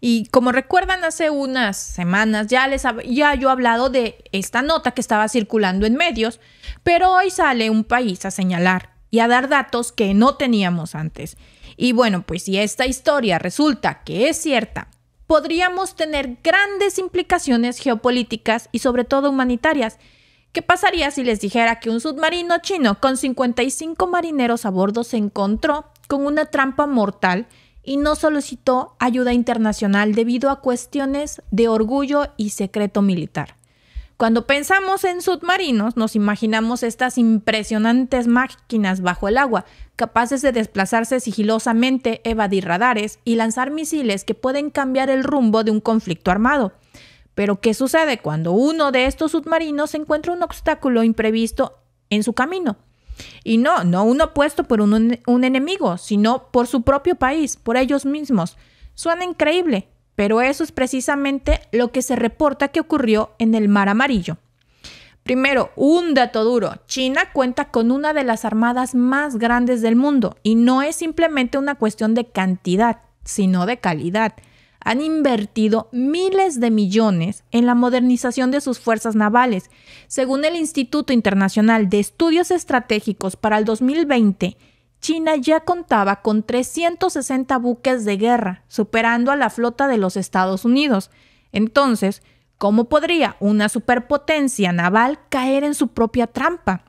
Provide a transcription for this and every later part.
Y como recuerdan, hace unas semanas ya les ya yo he hablado de esta nota que estaba circulando en medios, pero hoy sale un país a señalar y a dar datos que no teníamos antes. Y bueno, pues si esta historia resulta que es cierta, podríamos tener grandes implicaciones geopolíticas y sobre todo humanitarias. ¿Qué pasaría si les dijera que un submarino chino con 55 marineros a bordo se encontró con una trampa mortal y no solicitó ayuda internacional debido a cuestiones de orgullo y secreto militar. Cuando pensamos en submarinos, nos imaginamos estas impresionantes máquinas bajo el agua, capaces de desplazarse sigilosamente, evadir radares y lanzar misiles que pueden cambiar el rumbo de un conflicto armado. Pero, ¿qué sucede cuando uno de estos submarinos encuentra un obstáculo imprevisto en su camino? Y no, no uno puesto por un, un enemigo, sino por su propio país, por ellos mismos. Suena increíble, pero eso es precisamente lo que se reporta que ocurrió en el Mar Amarillo. Primero, un dato duro. China cuenta con una de las armadas más grandes del mundo y no es simplemente una cuestión de cantidad, sino de calidad han invertido miles de millones en la modernización de sus fuerzas navales. Según el Instituto Internacional de Estudios Estratégicos para el 2020, China ya contaba con 360 buques de guerra, superando a la flota de los Estados Unidos. Entonces, ¿cómo podría una superpotencia naval caer en su propia trampa?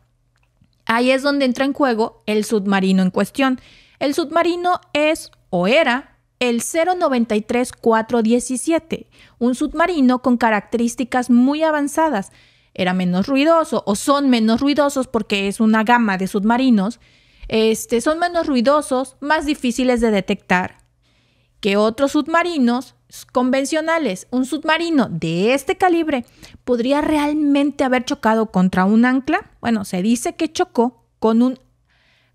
Ahí es donde entra en juego el submarino en cuestión. El submarino es o era el 093417, un submarino con características muy avanzadas. Era menos ruidoso o son menos ruidosos porque es una gama de submarinos. Este, son menos ruidosos, más difíciles de detectar que otros submarinos convencionales. Un submarino de este calibre podría realmente haber chocado contra un ancla. Bueno, se dice que chocó con, un,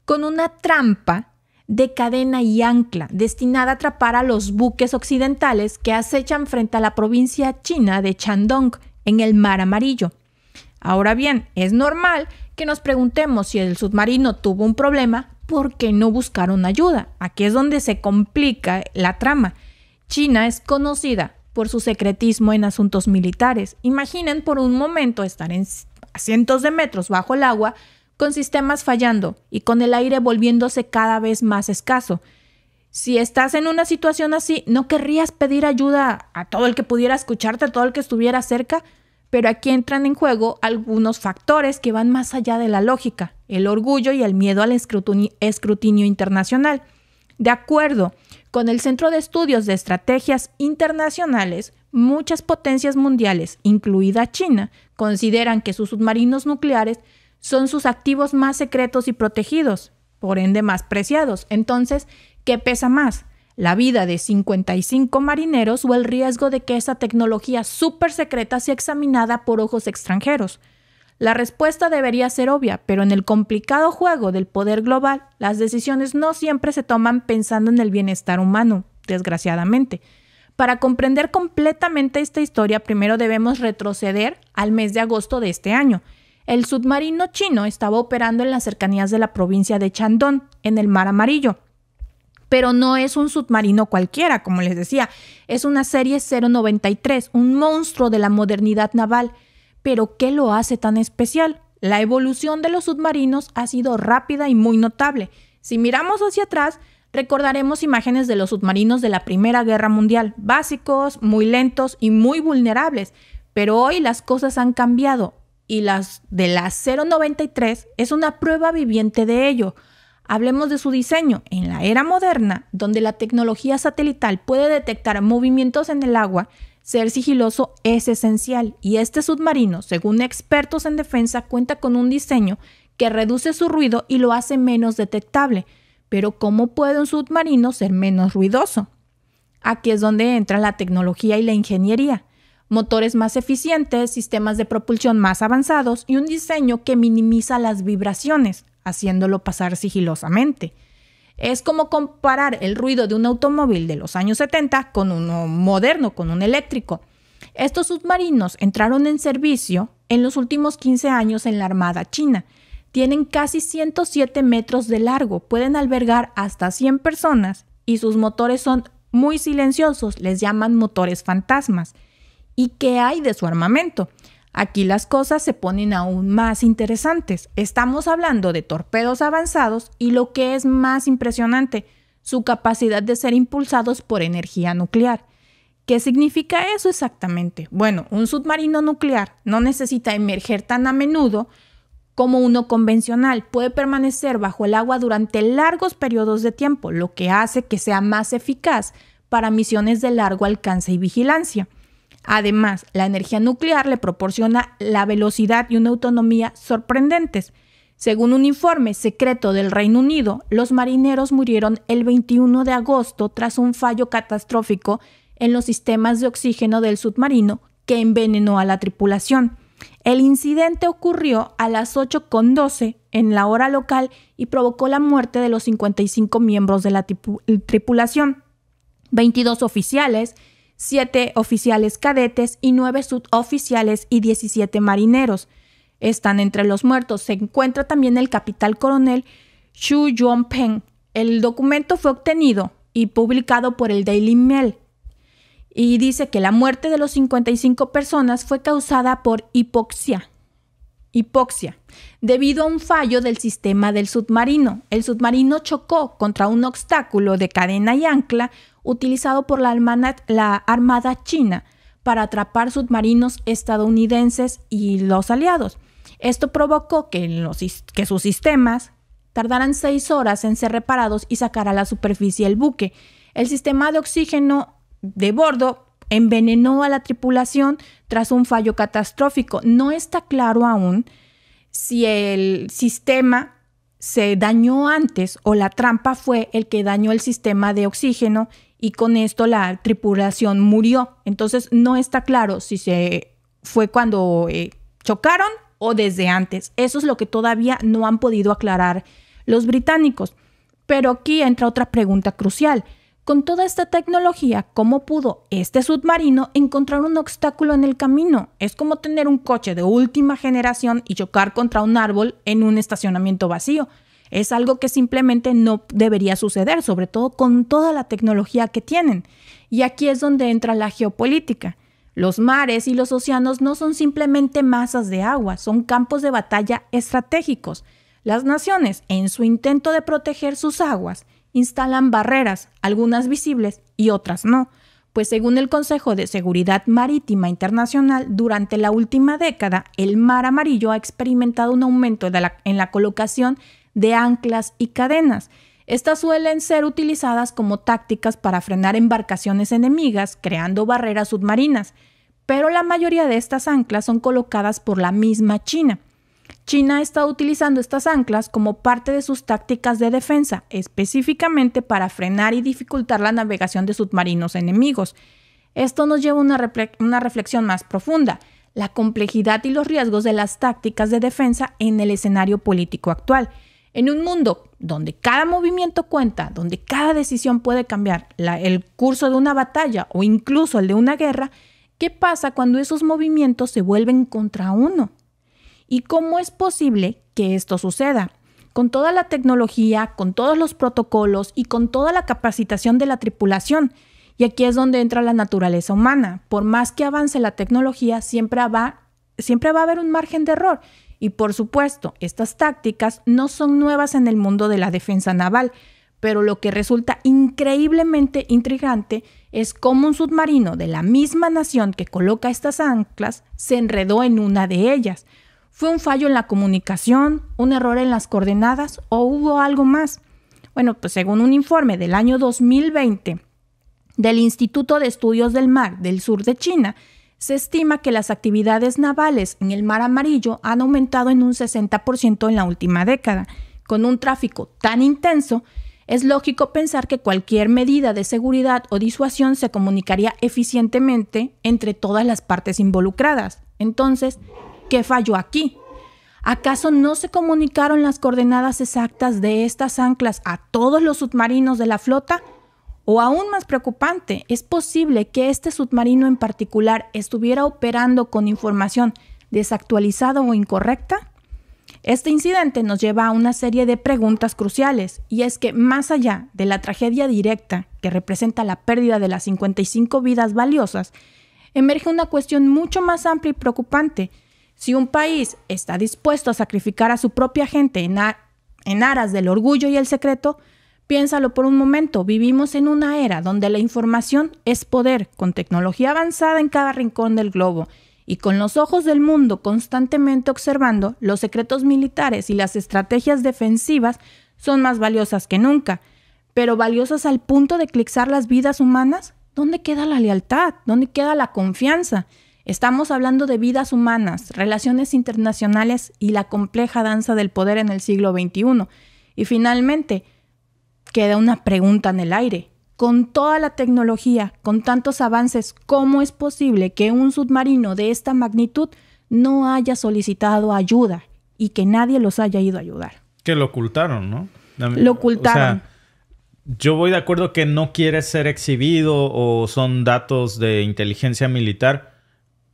con una trampa de cadena y ancla, destinada a atrapar a los buques occidentales que acechan frente a la provincia china de Shandong, en el Mar Amarillo. Ahora bien, es normal que nos preguntemos si el submarino tuvo un problema, porque no buscaron ayuda? Aquí es donde se complica la trama. China es conocida por su secretismo en asuntos militares. Imaginen por un momento estar a cientos de metros bajo el agua con sistemas fallando y con el aire volviéndose cada vez más escaso. Si estás en una situación así, no querrías pedir ayuda a todo el que pudiera escucharte, a todo el que estuviera cerca, pero aquí entran en juego algunos factores que van más allá de la lógica, el orgullo y el miedo al escrutinio, internacional. De acuerdo con el Centro de Estudios de Estrategias Internacionales, muchas potencias mundiales, incluida China, consideran que sus submarinos nucleares son sus activos más secretos y protegidos, por ende más preciados. Entonces, ¿qué pesa más? ¿La vida de 55 marineros o el riesgo de que esa tecnología súper secreta sea examinada por ojos extranjeros? La respuesta debería ser obvia, pero en el complicado juego del poder global, las decisiones no siempre se toman pensando en el bienestar humano, desgraciadamente. Para comprender completamente esta historia, primero debemos retroceder al mes de agosto de este año, el submarino chino estaba operando en las cercanías de la provincia de Chandón, en el Mar Amarillo. Pero no es un submarino cualquiera, como les decía, es una serie 093, un monstruo de la modernidad naval. Pero ¿qué lo hace tan especial? La evolución de los submarinos ha sido rápida y muy notable. Si miramos hacia atrás, recordaremos imágenes de los submarinos de la Primera Guerra Mundial, básicos, muy lentos y muy vulnerables. Pero hoy las cosas han cambiado y las de la 093 es una prueba viviente de ello. Hablemos de su diseño. En la era moderna, donde la tecnología satelital puede detectar movimientos en el agua, ser sigiloso es esencial y este submarino, según expertos en defensa, cuenta con un diseño que reduce su ruido y lo hace menos detectable. Pero ¿cómo puede un submarino ser menos ruidoso? Aquí es donde entra la tecnología y la ingeniería motores más eficientes, sistemas de propulsión más avanzados y un diseño que minimiza las vibraciones, haciéndolo pasar sigilosamente. Es como comparar el ruido de un automóvil de los años 70 con uno moderno, con un eléctrico. Estos submarinos entraron en servicio en los últimos 15 años en la Armada China. Tienen casi 107 metros de largo, pueden albergar hasta 100 personas y sus motores son muy silenciosos, les llaman motores fantasmas y qué hay de su armamento. Aquí las cosas se ponen aún más interesantes. Estamos hablando de torpedos avanzados y lo que es más impresionante, su capacidad de ser impulsados por energía nuclear. ¿Qué significa eso exactamente? Bueno, un submarino nuclear no necesita emerger tan a menudo como uno convencional. Puede permanecer bajo el agua durante largos periodos de tiempo, lo que hace que sea más eficaz para misiones de largo alcance y vigilancia. Además, la energía nuclear le proporciona la velocidad y una autonomía sorprendentes. Según un informe secreto del Reino Unido, los marineros murieron el 21 de agosto tras un fallo catastrófico en los sistemas de oxígeno del submarino que envenenó a la tripulación. El incidente ocurrió a las 8.12 en la hora local y provocó la muerte de los 55 miembros de la tripulación, 22 oficiales, Siete oficiales cadetes y nueve suboficiales y 17 marineros. Están entre los muertos. Se encuentra también el capital coronel Xu Yuanpeng. El documento fue obtenido y publicado por el Daily Mail y dice que la muerte de los 55 personas fue causada por hipoxia hipoxia, debido a un fallo del sistema del submarino. El submarino chocó contra un obstáculo de cadena y ancla utilizado por la, Armada China para atrapar submarinos estadounidenses y los aliados. Esto provocó que, que sus sistemas tardaran seis horas en ser reparados y sacar a la superficie el buque. El sistema de oxígeno de bordo envenenó a la tripulación tras un fallo catastrófico. No está claro aún si el sistema se dañó antes o la trampa fue el que dañó el sistema de oxígeno y con esto la tripulación murió. Entonces no está claro si se fue cuando eh, chocaron o desde antes. Eso es lo que todavía no han podido aclarar los británicos. Pero aquí entra otra pregunta crucial. Con toda esta tecnología, ¿cómo pudo este submarino encontrar un obstáculo en el camino? Es como tener un coche de última generación y chocar contra un árbol en un estacionamiento vacío. Es algo que simplemente no debería suceder, sobre todo con toda la tecnología que tienen. Y aquí es donde entra la geopolítica. Los mares y los océanos no son simplemente masas de agua, son campos de batalla estratégicos. Las naciones, en su intento de proteger sus aguas, instalan barreras, algunas visibles y otras no, pues según el Consejo de Seguridad Marítima Internacional, durante la última década el mar amarillo ha experimentado un aumento en la colocación de anclas y cadenas. Estas suelen ser utilizadas como tácticas para frenar embarcaciones enemigas, creando barreras submarinas, pero la mayoría de estas anclas son colocadas por la misma China. China está utilizando estas anclas como parte de sus tácticas de defensa, específicamente para frenar y dificultar la navegación de submarinos enemigos. Esto nos lleva a una, reflexión más profunda, la complejidad y los riesgos de las tácticas de defensa en el escenario político actual. En un mundo donde cada movimiento cuenta, donde cada decisión puede cambiar el curso de una batalla o incluso el de una guerra, ¿qué pasa cuando esos movimientos se vuelven contra uno? ¿Y cómo es posible que esto suceda? Con toda la tecnología, con todos los protocolos y con toda la capacitación de la tripulación. Y aquí es donde entra la naturaleza humana. Por más que avance la tecnología, siempre va, siempre va a haber un margen de error. Y por supuesto, estas tácticas no son nuevas en el mundo de la defensa naval, pero lo que resulta increíblemente intrigante es cómo un submarino de la misma nación que coloca estas anclas se enredó en una de ellas. ¿Fue un fallo en la comunicación, un error en las coordenadas o hubo algo más? Bueno, pues según un informe del año 2020 del Instituto de Estudios del Mar del Sur de China, se estima que las actividades navales en el Mar Amarillo han aumentado en un 60% en la última década. Con un tráfico tan intenso, es lógico pensar que cualquier medida de seguridad o disuasión se comunicaría eficientemente entre todas las partes involucradas. Entonces, ¿Qué falló aquí? ¿Acaso no se comunicaron las coordenadas exactas de estas anclas a todos los submarinos de la flota? O aún más preocupante, es posible que este submarino en particular estuviera operando con información desactualizada o incorrecta? Este incidente nos lleva a una serie de preguntas cruciales, y es que más allá de la tragedia directa que representa la pérdida de las 55 vidas valiosas, emerge una cuestión mucho más amplia y preocupante, si un país está dispuesto a sacrificar a su propia gente en, aras del orgullo y el secreto, Piénsalo por un momento, vivimos en una era donde la información es poder, con tecnología avanzada en cada rincón del globo y con los ojos del mundo constantemente observando, los secretos militares y las estrategias defensivas son más valiosas que nunca, pero valiosas al punto de eclipsar las vidas humanas. ¿Dónde queda la lealtad? ¿Dónde queda la confianza? Estamos hablando de vidas humanas, relaciones internacionales y la compleja danza del poder en el siglo XXI. Y finalmente, queda una pregunta en el aire. Con toda la tecnología, con tantos avances, ¿cómo es posible que un submarino de esta magnitud no haya solicitado ayuda y que nadie los haya ido a ayudar? Que lo ocultaron, ¿no? Lo ocultaron. yo voy de acuerdo que no quiere ser exhibido o son datos de inteligencia militar,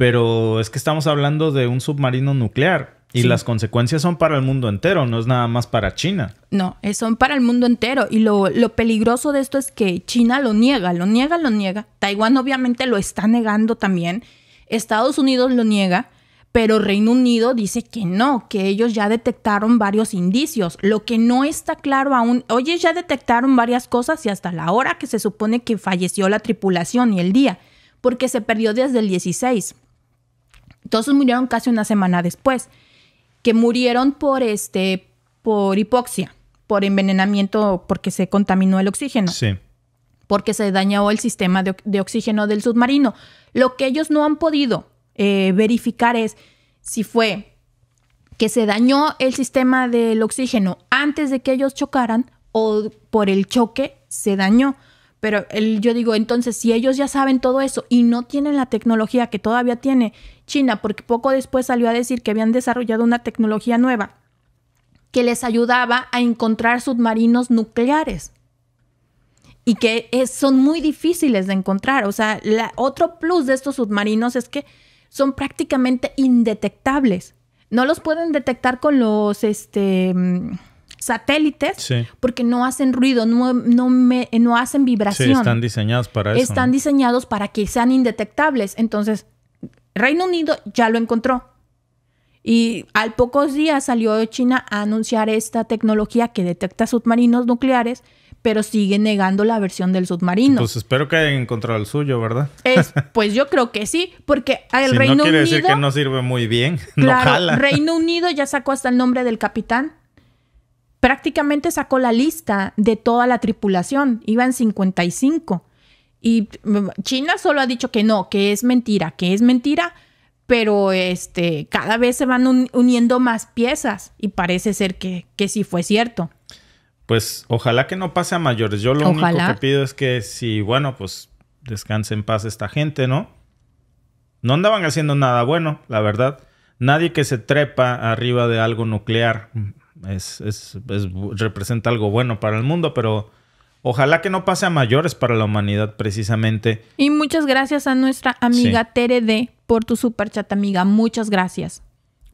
pero es que estamos hablando de un submarino nuclear y las consecuencias son para el mundo entero, no es nada más para China. No, eh, son para el mundo entero. Y lo, lo peligroso de esto es que China lo niega, lo niega, lo niega. Taiwán obviamente lo está negando también. Estados Unidos lo niega pero Reino Unido dice que no, que ellos ya detectaron varios indicios. Lo que no está claro aún, oye, ya detectaron varias cosas y hasta la hora que se supone que falleció la tripulación y el día, porque se perdió desde el 16. Entonces murieron casi una semana después, que murieron por este por hipoxia, por envenenamiento porque se contaminó el oxígeno. Sí. Porque se dañó el sistema de, oxígeno del submarino. Lo que ellos no han podido eh, verificar es si fue que se dañó el sistema del oxígeno antes de que ellos chocaran o por el choque se dañó. Pero yo digo, entonces, si ellos ya saben todo eso y no tienen la tecnología que todavía tiene China, porque poco después salió a decir que habían desarrollado una tecnología nueva que les ayudaba a encontrar submarinos nucleares y que son muy difíciles de encontrar. O sea, la, otro plus de estos submarinos es que son prácticamente indetectables. No los pueden detectar con los, este, mm, satélites porque no hacen ruido, no, no, me, no hacen vibración. Sí, están diseñados para eso. Están diseñados para que sean indetectables. Entonces, Reino Unido ya lo encontró. Y al pocos días salió de China a anunciar esta tecnología que detecta submarinos nucleares, pero sigue negando la versión del submarino. Pues espero que hayan encontrado el suyo, ¿verdad? pues yo creo que sí, porque el Reino Unido. decir que no sirve muy bien. Claro, Reino Unido ya sacó hasta el nombre del capitán prácticamente sacó la lista de toda la tripulación, iban 55. Y mm, China solo ha dicho que no, que es mentira, que es mentira, pero este, cada vez se van uniendo más piezas y parece ser que, que sí fue cierto. Pues ojalá que no pase a mayores. Yo lo único que pido es que si, bueno, pues descanse en paz esta gente, ¿no? No andaban haciendo nada bueno, la verdad. Nadie que se trepa arriba de algo nuclear es, es, representa algo bueno para el mundo, pero ojalá que no pase a mayores para la humanidad precisamente. Y muchas gracias a nuestra amiga Tere D por tu super chat, amiga. Muchas gracias.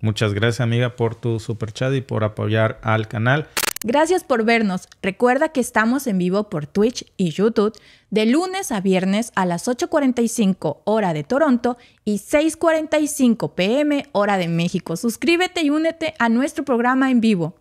Muchas gracias, amiga, por tu super chat y por apoyar al canal. Gracias por vernos. Recuerda que estamos en vivo por Twitch y YouTube de lunes a viernes a las 8.45 hora de Toronto y 6.45 pm hora de México. Suscríbete y únete a nuestro programa en vivo.